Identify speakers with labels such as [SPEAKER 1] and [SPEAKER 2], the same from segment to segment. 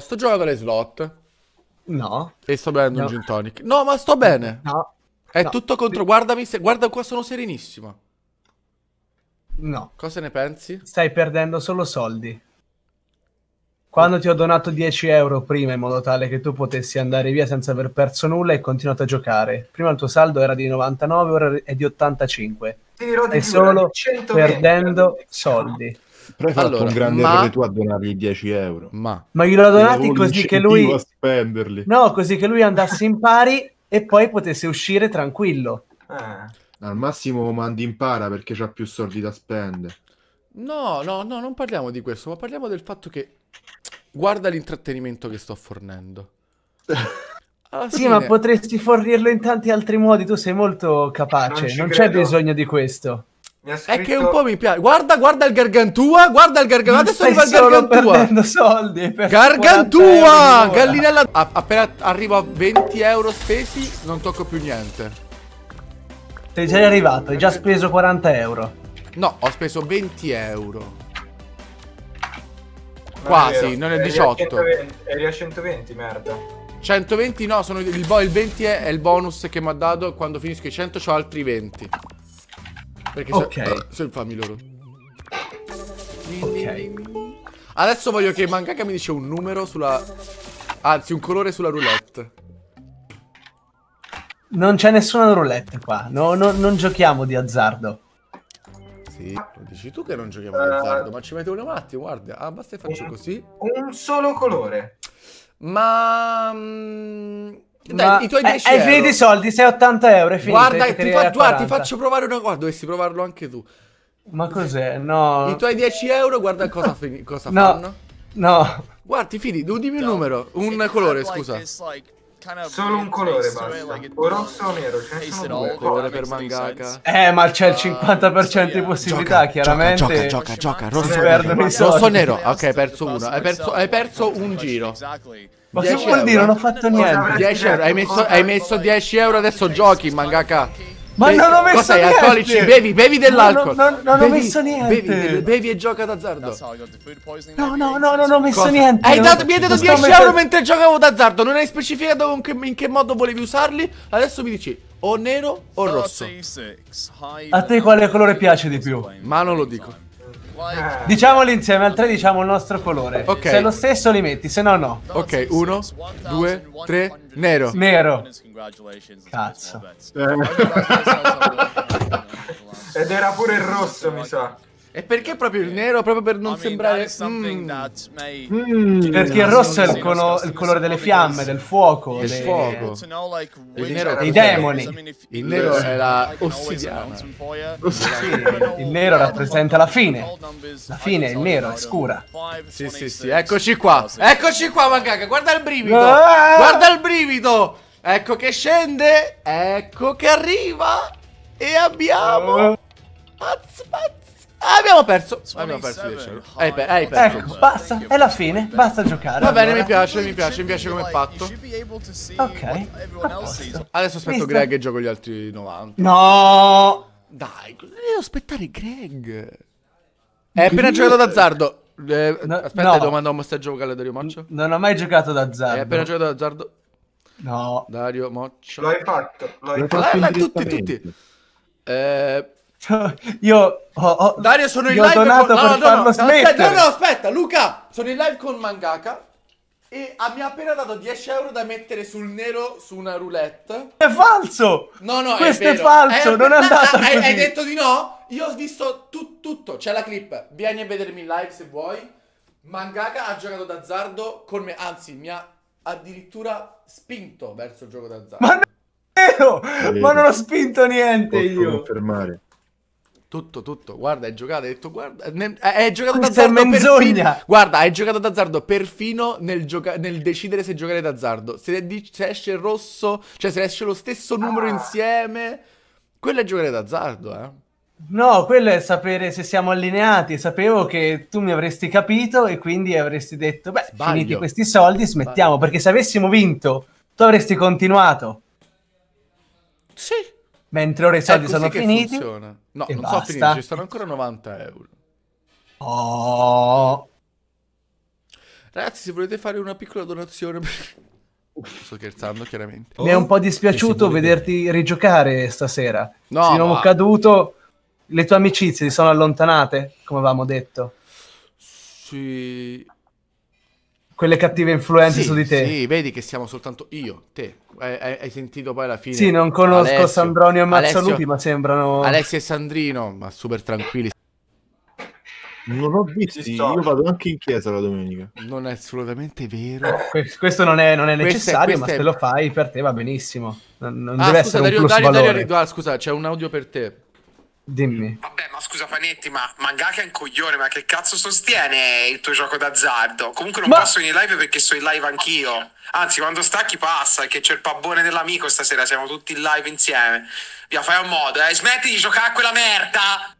[SPEAKER 1] sto giocando alle slot. No. E sto bevendo no. un gin tonic. No, ma sto bene. No. È no. tutto contro. Guardami, se... guarda qua, sono serenissimo.
[SPEAKER 2] No. Cosa ne pensi? Stai perdendo solo soldi. Quando ti ho donato 10 euro prima in modo tale che tu potessi andare via senza aver perso nulla e continuato a giocare. Prima il tuo saldo era di 99, ora è di 85. Ti dirò di e solo perdendo soldi. Però hai allora, fatto un grande errore tu
[SPEAKER 1] a donargli 10 euro. Ma, ma glielo donati così che lui...
[SPEAKER 2] No, così che lui andasse in pari e poi potesse uscire tranquillo.
[SPEAKER 1] Ah. Al massimo mandi in para perché c'ha più soldi da spendere. No, no, no, non parliamo di questo, ma parliamo del fatto che guarda l'intrattenimento che sto fornendo. Alla sì, ma
[SPEAKER 2] potresti fornirlo in tanti altri modi, tu sei molto capace, non, non c'è bisogno di questo.
[SPEAKER 1] Scritto... È che un po' mi piace. Guarda, guarda il Gargantua. Guarda il Gargantua. Adesso arriva il Gargantua. soldi. Per gargantua! Gallinella. A appena arrivo a 20 euro spesi, non tocco più
[SPEAKER 2] niente. Sei già arrivato. Hai già speso 40 euro.
[SPEAKER 1] No, ho speso 20 euro. Non Quasi, è non è 18.
[SPEAKER 2] Eri a 120, merda.
[SPEAKER 1] 120 no, il, il, 20 è, è il bonus che mi ha dato. Quando finisco i 100 ho altri 20. Perché okay. sono eh, so infami loro. Ok. Adesso voglio che Mangaka mi dice un numero sulla... Anzi, un colore sulla roulette.
[SPEAKER 2] Non c'è nessuna roulette qua. No, no, non giochiamo di azzardo. Sì, lo
[SPEAKER 1] dici tu che non giochiamo uh, di azzardo, ma ci mette un attimo, guarda. Ah, basta e faccio un, così. Un solo colore.
[SPEAKER 2] Ma... Mm, dai, i tuoi 10 hai, hai finito i soldi, sei 80 euro. Finito, guarda, ti, fa, guarda ti, faccio
[SPEAKER 1] provare una cosa. Ah, dovresti provarlo anche tu. Ma cos'è? No. I tuoi 10 euro, guarda cosa, cosa no. fanno. No. Guardi, fidi, dimmi
[SPEAKER 2] un numero, un colore, scusa.
[SPEAKER 1] Solo un colore basta. O rosso o nero, ce ne sono due. colore per mangaka.
[SPEAKER 2] Eh, ma c'è il 50% uh, di possibilità, chiaramente. Gioca, gioca, gioca, rosso nero. Rosso nero. Ok, hai perso uno. Hai perso, hai
[SPEAKER 1] perso un giro. Ma che vuol dire? Non ho fatto niente. 10 euro. hai messo 10 euro, adesso giochi, mangaka. Ma bevi, non ho messo cos'è, niente! alcolici? Bevi, bevi dell'alcol! No, no, no, non bevi, ho messo niente! Bevi, bevi e gioca d'azzardo!
[SPEAKER 2] No, no, no, non ho messo Cosa? niente! Hai dato, mi hai dato 10 mettendo... euro
[SPEAKER 1] mentre giocavo d'azzardo! Non hai specificato in che, in che modo volevi usarli? Adesso mi dici
[SPEAKER 2] o nero o rosso. A te quale colore piace di più? Ma non lo dico. Diciamoli insieme, al 3 diciamo il nostro colore. Okay. Se è lo stesso li metti, se no no. Ok, 1, 2, 3, nero. Nero. Cazzo.
[SPEAKER 1] Ed era pure il rosso, mi sa. E perché proprio il nero? Proprio per non I mean, sembrare... Mm. May...
[SPEAKER 2] Mm. Perché il rosso è il, colo il colore delle fiamme, del fuoco, del dei... fuoco. Il nero dei demoni. Il nero è la ossidiana. il nero rappresenta la fine. La fine, il nero, è scura. Sì, sì, sì, eccoci qua. Eccoci qua,
[SPEAKER 1] Mangaka, guarda il brivido. Ah! Guarda il brivido. Ecco che scende. Ecco che arriva. E abbiamo... Ah! Pazz, pazz. Abbiamo perso. Abbiamo perso hai, per hai, perso. Ecco, basta. È la fine. Basta giocare. Va bene, allora. mi piace, mi piace, mi piace come patto. Ok.
[SPEAKER 2] Adesso aspetto Visto? Greg e
[SPEAKER 1] gioco gli altri 90. No! Dai, devo aspettare Greg. È appena Greg. giocato d'azzardo. Eh, no, aspetta, no. domanda un messaggio vocale a Dario Moccio. Non ho
[SPEAKER 2] mai giocato d'azzardo. Hai appena giocato d'azzardo?
[SPEAKER 1] No. Dario Moccio. L'hai fatto. L'hai fatto. Eh, fatto. Tutti, tutti.
[SPEAKER 2] Eh... Cioè, io ho, ho, Dario sono
[SPEAKER 1] in live con... no, no, no, no, aspetta, no, no, aspetta, Luca, sono in live con Mangaka e mi ha appena dato 10 euro da mettere sul nero su una roulette.
[SPEAKER 2] È falso!
[SPEAKER 1] No, no, Questo è, è falso, è eh, non è andata hai, hai, detto di no? Io ho visto tu, tutto, c'è la clip. Vieni a vedermi in live se vuoi. Mangaka ha giocato d'azzardo con me, anzi mi ha addirittura spinto verso il gioco d'azzardo. Ma non è vero! Ma non ho spinto niente Posso io! fermare tutto, tutto. Guarda, hai giocato, hai detto, guarda, ne, eh, hai giocato Questa d'azzardo. Perfino, guarda, hai giocato d'azzardo perfino nel, gioca- nel decidere se giocare d'azzardo. Se, se, esce il rosso, cioè se esce lo stesso numero ah. insieme, quello è giocare d'azzardo, eh.
[SPEAKER 2] No, quello è sapere se siamo allineati. Sapevo che tu mi avresti capito e quindi avresti detto, beh, Sbaglio. finiti questi soldi, smettiamo. Sbaglio. Perché se avessimo vinto, tu avresti continuato. Sì mentre ora i soldi ecco, sono finiti. Funziona. No, non basta. sono finiti, ci
[SPEAKER 1] sono ancora 90 euro.
[SPEAKER 2] Oh.
[SPEAKER 1] Ragazzi, se volete fare una piccola donazione... Sto scherzando, chiaramente. Mi è un po' oh, dispiaciuto
[SPEAKER 2] vederti rigiocare stasera. No, Sei ma... caduto, le tue amicizie si sono allontanate, come avevamo detto. Sì quelle cattive influenze sì, su di te. Sì,
[SPEAKER 1] vedi che siamo soltanto io, te. Hai, hai sentito poi alla fine. Sì, non conosco Alessio, Sandronio e Mazzaluti, ma
[SPEAKER 2] sembrano. Alessi
[SPEAKER 1] e Sandrino, ma super tranquilli. Non ho visto, io vado anche in chiesa la domenica. Non è assolutamente vero.
[SPEAKER 2] Eh, questo non è, non è necessario, questa questa ma è... se lo fai per te va benissimo. Non, non ah, deve scusa, essere Dario, un Dario, Dario, Dario,
[SPEAKER 1] ah, scusa, c'è un audio per te.
[SPEAKER 2] Dimmi. Vabbè, ma scusa
[SPEAKER 1] Panetti, ma Mangaka è un coglione, ma che cazzo sostiene il tuo gioco d'azzardo? Comunque non ma... passo in live perché sono in live anch'io. Anzi, quando stacchi passa, che c'è il pabbone dell'amico stasera, siamo tutti in live
[SPEAKER 2] insieme. Via, fai un modo, eh. Smetti di giocare a quella merda!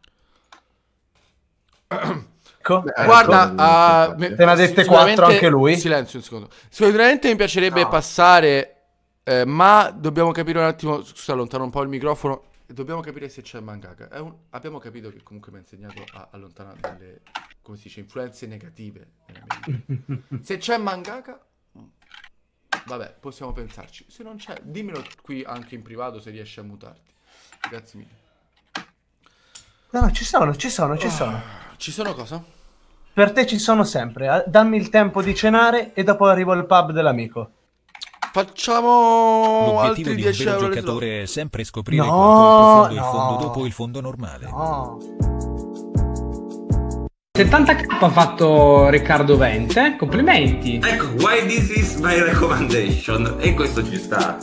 [SPEAKER 2] Ecco. Guarda, uh, te ne ha dette quattro anche lui. Silenzio un secondo.
[SPEAKER 1] Sicuramente mi piacerebbe no. passare, eh, ma dobbiamo capire un attimo. Scusa, allontano un po' il microfono Dobbiamo capire se c'è il mangaka. Un... Abbiamo capito che comunque mi ha insegnato a allontanare dalle come si dice, influenze negative. se c'è mangaka, mm, vabbè, possiamo pensarci. Se non c'è, dimmelo qui anche in privato se riesci a mutarti. Grazie mille.
[SPEAKER 2] No, no, ci sono, ci sono, ci sono. Ah, ci sono cosa? Per te ci sono sempre. Eh, dammi il tempo di cenare e dopo arrivo al pub dell'amico. Facciamo L'obiettivo altri 10 euro. Il giocatore è sempre scoprire no, quanto è profondo no, il fondo dopo il fondo normale. No. 70k ha fatto Riccardo Vente, complimenti. Ecco, why
[SPEAKER 1] this is my recommendation. E questo ci sta.